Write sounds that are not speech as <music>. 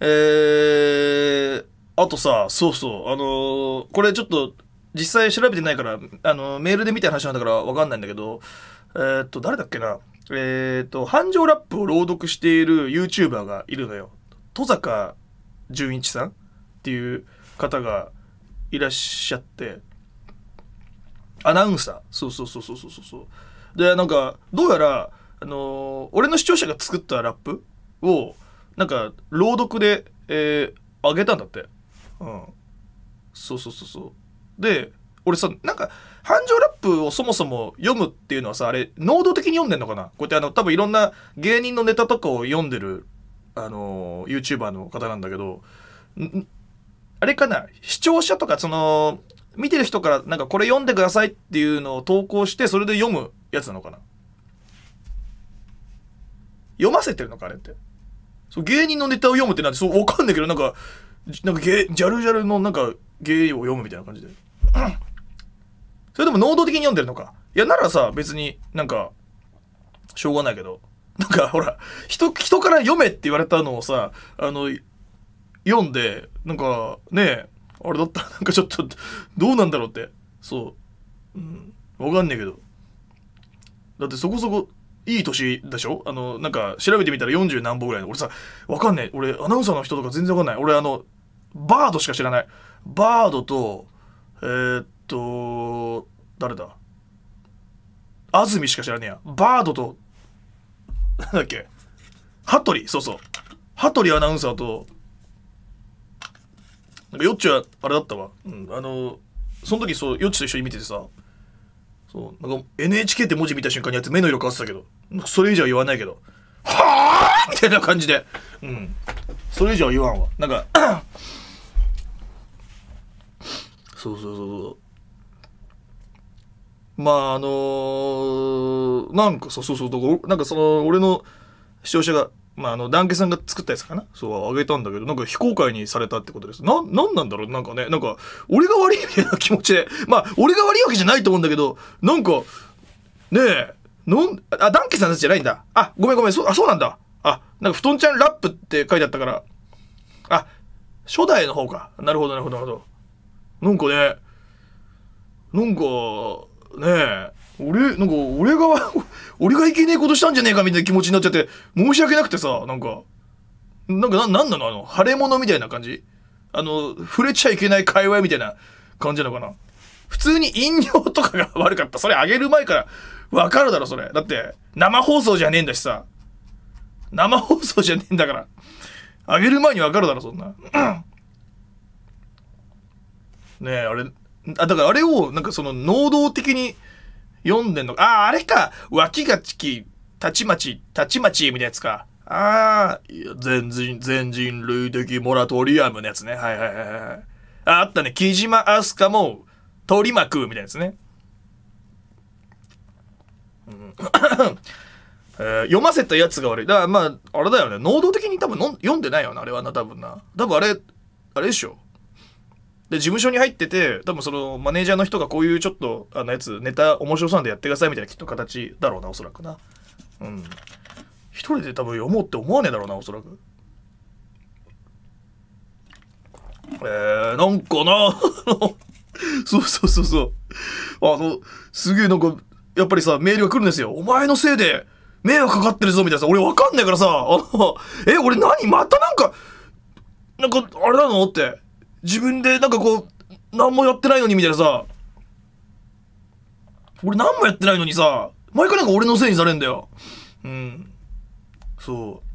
えー、あとさ、そうそう、あのー、これちょっと、実際調べてないから、あのー、メールで見た話なんだからわかんないんだけど、えー、っと、誰だっけな。えっと、繁盛ラップを朗読している YouTuber がいるのよ。戸坂純一さんっていう方がいらっしゃって、アナウンサー。そうそうそうそうそうそう。で、なんか、どうやら、あの俺の視聴者が作ったラップを、なんか朗読で、えー、あげたんだって。うん。そうそうそうそう。で、俺さ、なんか、繁盛ラップをそもそも読むっていうのはさ、あれ、能動的に読んでんのかなこうやってあの、多分いろんな芸人のネタとかを読んでる、あのー、YouTuber の方なんだけど、あれかな視聴者とか、その、見てる人からなんかこれ読んでくださいっていうのを投稿して、それで読むやつなのかな読ませてるのかあれって。そう芸人のネタを読むってなんてそう分かんないけどなんかなんかゲジャルジャルのなんか芸を読むみたいな感じで <clears throat> それでも能動的に読んでるのかいやならさ別になんかしょうがないけどなんかほら人人から読めって言われたのをさあの読んでなんかねあれだったらなんかちょっとどうなんだろうってそう、うん、分かんねえけどだってそこそこいい年でしょあの、なんか、調べてみたら40何本ぐらいの。俺さ、わかんない。俺、アナウンサーの人とか全然わかんない。俺、あの、バードしか知らない。バードと、えー、っと、誰だ安住しか知らねえや。バードと、なんだっけ羽鳥、そうそう。羽鳥アナウンサーと、なんか、よっちは、あれだったわ。うん、あの、その時、そう、よっちと一緒に見ててさ、そう、なんか、NHK って文字見た瞬間にやって目の色変わってたけど。それ以上は言わないけど、はあ!」みたいな感じで。うん。それ以上は言わんわ。なんか <coughs> そうそうそうそう。まあ、あのー、なんかそうそうそう、なんかその、俺の視聴者が、まあ、あの、ダンケさんが作ったやつかなそう、あげたんだけど、なんか非公開にされたってことです。な、なんなんだろうなんかね、なんか、俺が悪いみたいな気持ちで、まあ、俺が悪いわけじゃないと思うんだけど、なんか、ねえ、のん、あ、ダンケさんたちじゃないんだ。あ、ごめんごめん、そう、あ、そうなんだ。あ、なんか、布団ちゃんラップって書いてあったから。あ、初代の方か。なるほど、なるほど、なるほど。なんかね、なんか、ねえ、俺、なんか、俺が、<laughs> 俺がいけねえことしたんじゃねえかみたいな気持ちになっちゃって、申し訳なくてさ、なんか、なんかな、なんなのあの、腫れ物みたいな感じあの、触れちゃいけない界隈みたいな感じなのかな普通に飲料とかが悪かった。それあげる前からわかるだろ、それ。だって、生放送じゃねえんだしさ。生放送じゃねえんだから。あげる前にわかるだろ、そんな。<clears throat> ねえ、あれ、あ、だからあれを、なんかその、能動的に読んでんのああ、あれか脇がちき、たちまち、たちまち、みたいなやつか。ああ、全人、全人類的モラトリアムのやつね。はいはいはいはい。ああったね。木島明日香も取りまくみたいなやつね。うんえー、読ませたやつが悪い。だからまあ、あれだよね。能動的に多分の読んでないよな、あれはな、多分な。多分あれ、あれでしょ。で、事務所に入ってて、多分その、マネージャーの人がこういうちょっと、あのやつ、ネタ面白そうなんでやってくださいみたいなきっと形だろうな、おそらくな。うん。一人で多分読もうって思わねえだろうな、おそらく。えー、なんかな <laughs> そうそうそうそう。あの、すげえなんか、やっぱりさ、メールが来るんですよ。お前のせいで、迷惑かかってるぞ、みたいなさ、俺わかんないからさ、あの、え、俺何またなんか、なんか、あれなのって。自分でなんかこう、何もやってないのに、みたいなさ。俺何もやってないのにさ、毎回なんか俺のせいにされんだよ。うん。そう。